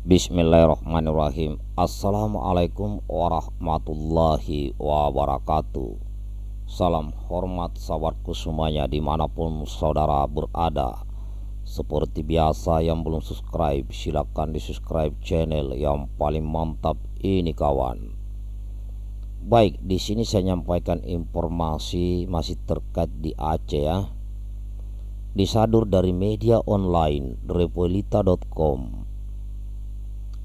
Bismillahirrahmanirrahim Assalamualaikum warahmatullahi wabarakatuh Salam hormat sahabatku semuanya dimanapun saudara berada Seperti biasa yang belum subscribe silahkan di subscribe channel yang paling mantap ini kawan Baik di sini saya nyampaikan informasi masih terkait di Aceh ya Disadur dari media online repolita.com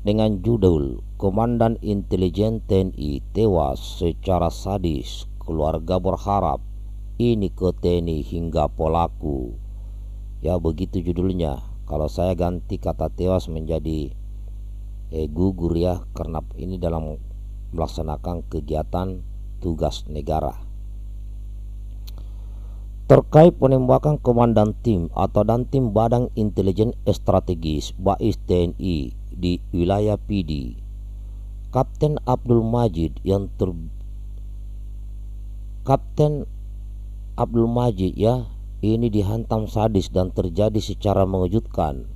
dengan judul Komandan Intelijen TNI tewas secara sadis. Keluarga berharap ini ke TNI hingga polaku. Ya begitu judulnya. Kalau saya ganti kata tewas menjadi eh, gugur ya karena ini dalam melaksanakan kegiatan tugas negara. Terkait penembakan komandan tim atau dan tim badan intelijen strategis BAIS TNI di wilayah Pidi. Kapten Abdul Majid yang ter Kapten Abdul Majid ya, ini dihantam sadis dan terjadi secara mengejutkan.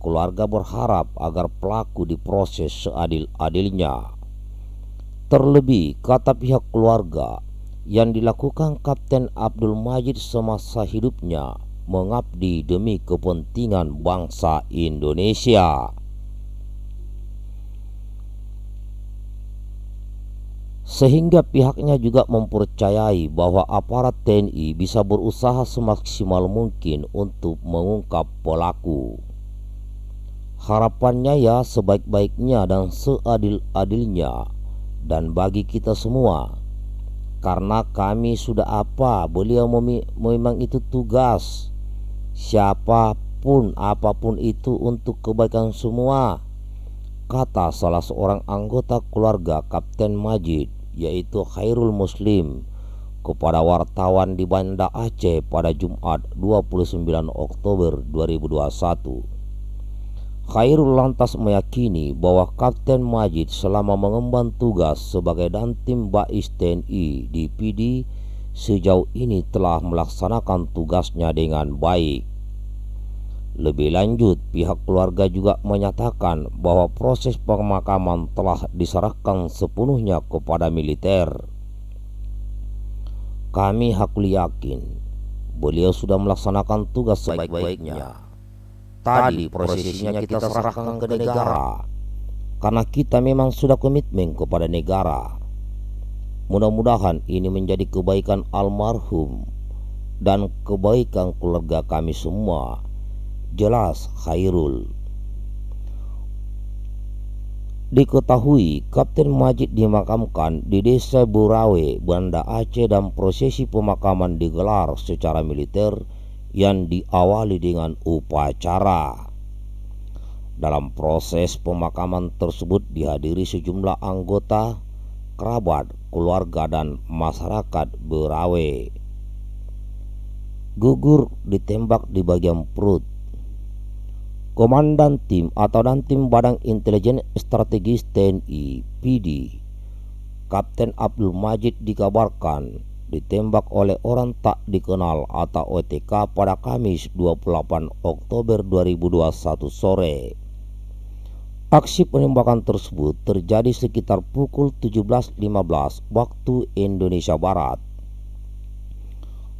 Keluarga berharap agar pelaku diproses seadil-adilnya. Terlebih kata pihak keluarga yang dilakukan Kapten Abdul Majid semasa hidupnya mengabdi demi kepentingan bangsa Indonesia. sehingga pihaknya juga mempercayai bahwa aparat TNI bisa berusaha semaksimal mungkin untuk mengungkap pelaku. Harapannya ya sebaik-baiknya dan seadil-adilnya dan bagi kita semua. Karena kami sudah apa, beliau memang itu tugas. Siapapun apapun itu untuk kebaikan semua. Kata salah seorang anggota keluarga Kapten Majid yaitu Khairul Muslim kepada wartawan di Banda Aceh pada Jumat 29 Oktober 2021. Khairul lantas meyakini bahwa Kapten Majid selama mengemban tugas sebagai Dantim Bais TNI di PD sejauh ini telah melaksanakan tugasnya dengan baik. Lebih lanjut, pihak keluarga juga menyatakan bahwa proses pemakaman telah diserahkan sepenuhnya kepada militer. Kami hakul yakin beliau sudah melaksanakan tugas sebaik-baiknya. Tadi prosesnya kita serahkan ke negara karena kita memang sudah komitmen kepada negara. Mudah-mudahan ini menjadi kebaikan almarhum dan kebaikan keluarga kami semua jelas Khairul. Diketahui Kapten Majid dimakamkan di desa Burawe, Banda Aceh dan prosesi pemakaman digelar secara militer yang diawali dengan upacara. Dalam proses pemakaman tersebut dihadiri sejumlah anggota, kerabat, keluarga dan masyarakat Burawe. Gugur ditembak di bagian perut Komandan Tim atau dan tim Badan Intelijen Strategis TNI PD Kapten Abdul Majid dikabarkan ditembak oleh orang tak dikenal atau OTK pada Kamis 28 Oktober 2021 sore. Aksi penembakan tersebut terjadi sekitar pukul 17.15 waktu Indonesia Barat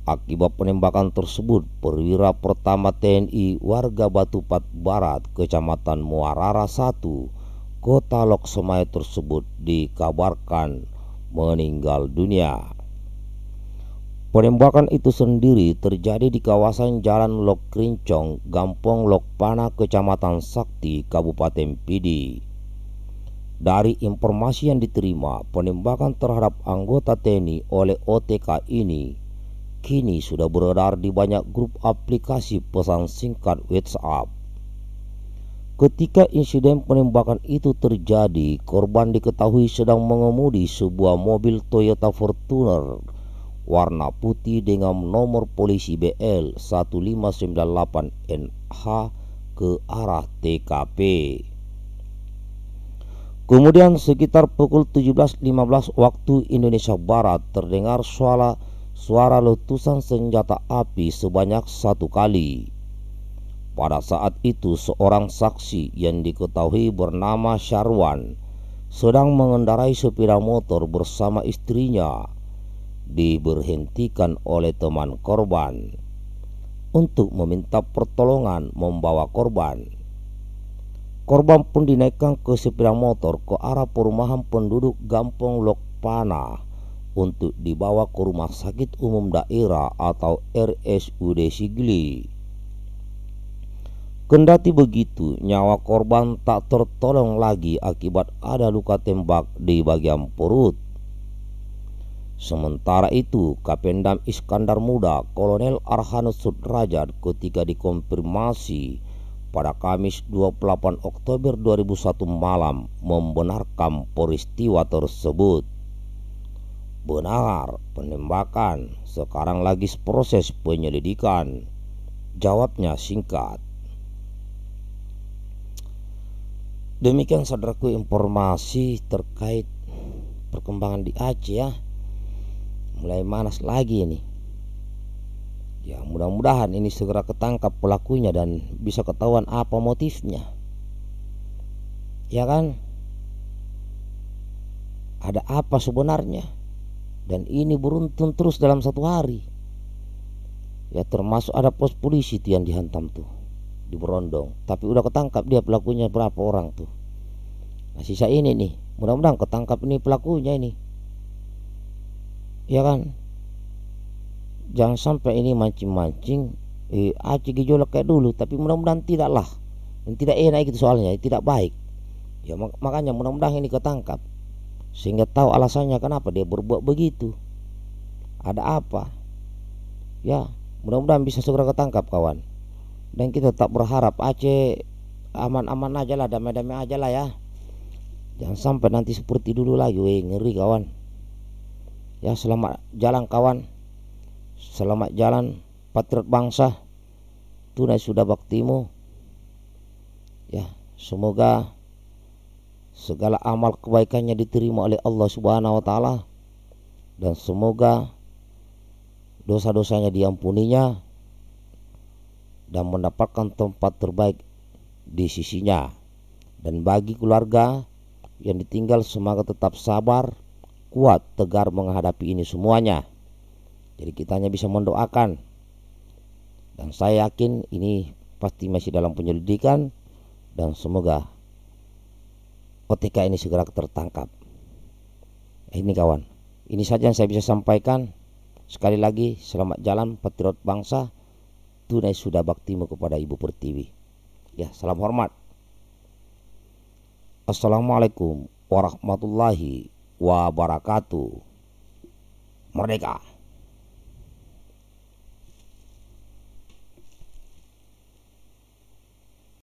Akibat penembakan tersebut, perwira pertama TNI warga Batu Pat Barat, Kecamatan Muarara 1, Kota Lok Semai tersebut dikabarkan meninggal dunia. Penembakan itu sendiri terjadi di kawasan Jalan Lok Krincong, Gampong Lokpana, Kecamatan Sakti, Kabupaten Pidi. Dari informasi yang diterima, penembakan terhadap anggota TNI oleh OTK ini kini sudah beredar di banyak grup aplikasi pesan singkat WhatsApp. Ketika insiden penembakan itu terjadi, korban diketahui sedang mengemudi sebuah mobil Toyota Fortuner warna putih dengan nomor polisi BL 1598NH ke arah TKP. Kemudian sekitar pukul 17.15 waktu Indonesia Barat terdengar suara suara letusan senjata api sebanyak satu kali. Pada saat itu seorang saksi yang diketahui bernama Syarwan sedang mengendarai sepeda motor bersama istrinya diberhentikan oleh teman korban untuk meminta pertolongan membawa korban. Korban pun dinaikkan ke sepeda motor ke arah perumahan penduduk Gampong Lokpana untuk dibawa ke rumah sakit umum daerah atau RSUD Sigli. Kendati begitu, nyawa korban tak tertolong lagi akibat ada luka tembak di bagian perut. Sementara itu, Kapendam Iskandar Muda, Kolonel Arhanus Sudrajat ketika dikonfirmasi pada Kamis 28 Oktober 2001 malam membenarkan peristiwa tersebut. Benar, penembakan. Sekarang lagi proses penyelidikan. Jawabnya singkat. Demikian saudaraku informasi terkait perkembangan di Aceh ya. Mulai manas lagi ini. Ya mudah-mudahan ini segera ketangkap pelakunya dan bisa ketahuan apa motifnya. Ya kan? Ada apa sebenarnya? dan ini beruntun terus dalam satu hari ya termasuk ada pos polisi yang dihantam tuh di Berondong tapi udah ketangkap dia pelakunya berapa orang tuh nah sisa ini nih mudah-mudahan ketangkap ini pelakunya ini ya kan jangan sampai ini mancing-mancing eh, aci gejolak kayak dulu tapi mudah-mudahan tidaklah dan tidak enak itu soalnya tidak baik ya mak makanya mudah-mudahan ini ketangkap sehingga tahu alasannya kenapa dia berbuat begitu. Ada apa? Ya, mudah-mudahan bisa segera ketangkap kawan. Dan kita tak berharap Aceh aman-aman aja lah, damai-damai aja lah ya. Jangan sampai nanti seperti dulu lagi, weh ngeri kawan. Ya selamat jalan kawan, selamat jalan patriot bangsa, tunai sudah baktimu. Ya semoga segala amal kebaikannya diterima oleh Allah Subhanahu wa taala dan semoga dosa-dosanya diampuninya dan mendapatkan tempat terbaik di sisinya dan bagi keluarga yang ditinggal semoga tetap sabar kuat tegar menghadapi ini semuanya jadi kita hanya bisa mendoakan dan saya yakin ini pasti masih dalam penyelidikan dan semoga ketika ini segera tertangkap. Eh, ini kawan, ini saja yang saya bisa sampaikan. Sekali lagi, selamat jalan patriot bangsa. Tunai sudah baktimu kepada Ibu Pertiwi. Ya, salam hormat. Assalamualaikum warahmatullahi wabarakatuh. Merdeka!